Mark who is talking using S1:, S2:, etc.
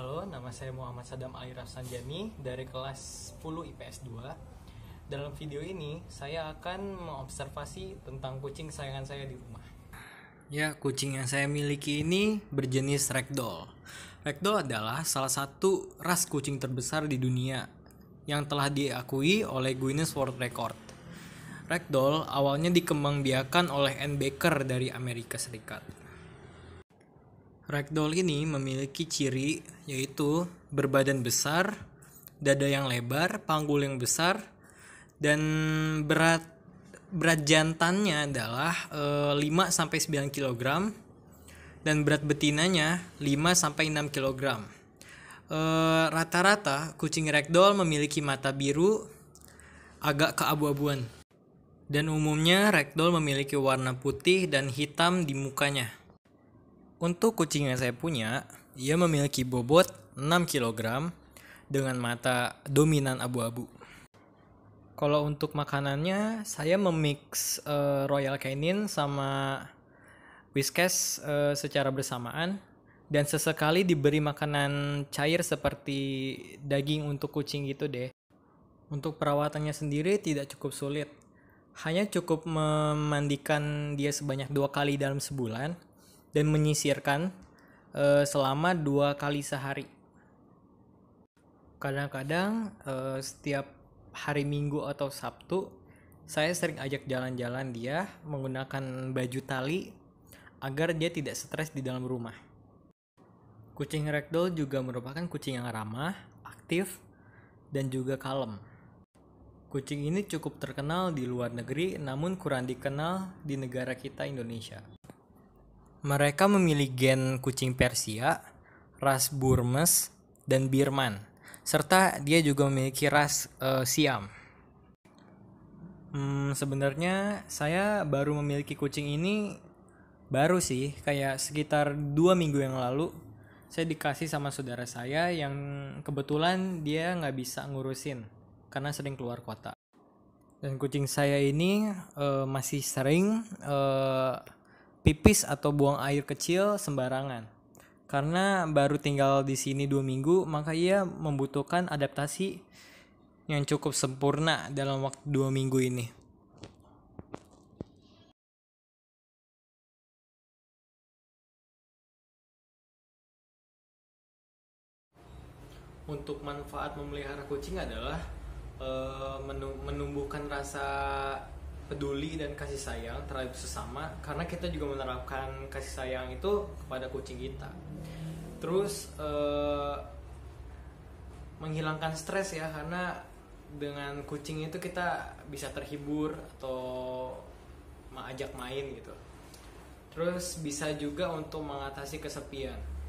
S1: Halo, nama saya Muhammad Sadam Ali Rafsanjani dari kelas 10 IPS 2. Dalam video ini, saya akan mengobservasi tentang kucing sayangan saya di rumah. Ya, kucing yang saya miliki ini berjenis Ragdoll. Ragdoll adalah salah satu ras kucing terbesar di dunia yang telah diakui oleh Guinness World Record. Ragdoll awalnya dikembangbiakan oleh Ann Baker dari Amerika Serikat. Ragdoll ini memiliki ciri yaitu berbadan besar, dada yang lebar, panggul yang besar, dan berat berat jantannya adalah e, eh, 5 sampai 9 kg dan berat betinanya 5 sampai 6 kg. rata rata-rata kucing ragdoll memiliki mata biru agak keabu-abuan. Dan umumnya ragdoll memiliki warna putih dan hitam di mukanya. Untuk kucing yang saya punya, ia memiliki bobot 6 kg dengan mata dominan abu-abu. Kalau untuk makanannya, saya memix uh, Royal Canin sama Whiskas uh, secara bersamaan dan sesekali diberi makanan cair seperti daging untuk kucing gitu deh. Untuk perawatannya sendiri tidak cukup sulit. Hanya cukup memandikan dia sebanyak dua kali dalam sebulan dan menyisirkan uh, selama dua kali sehari. Kadang-kadang uh, setiap hari Minggu atau Sabtu saya sering ajak jalan-jalan dia menggunakan baju tali agar dia tidak stres di dalam rumah. Kucing Ragdoll juga merupakan kucing yang ramah, aktif, dan juga kalem. Kucing ini cukup terkenal di luar negeri namun kurang dikenal di negara kita Indonesia. Mereka memilih gen kucing Persia, ras Burmes, dan Birman, serta dia juga memiliki ras uh, Siam. Hmm, sebenarnya saya baru memiliki kucing ini baru sih, kayak sekitar dua minggu yang lalu. Saya dikasih sama saudara saya yang kebetulan dia nggak bisa ngurusin karena sering keluar kota. Dan kucing saya ini uh, masih sering uh, pipis atau buang air kecil sembarangan. Karena baru tinggal di sini dua minggu, maka ia membutuhkan adaptasi yang cukup sempurna dalam waktu dua minggu ini. Untuk manfaat memelihara kucing adalah e, menumbuhkan rasa peduli dan kasih sayang terhadap sesama karena kita juga menerapkan kasih sayang itu kepada kucing kita terus eh, menghilangkan stres ya karena dengan kucing itu kita bisa terhibur atau ajak main gitu terus bisa juga untuk mengatasi kesepian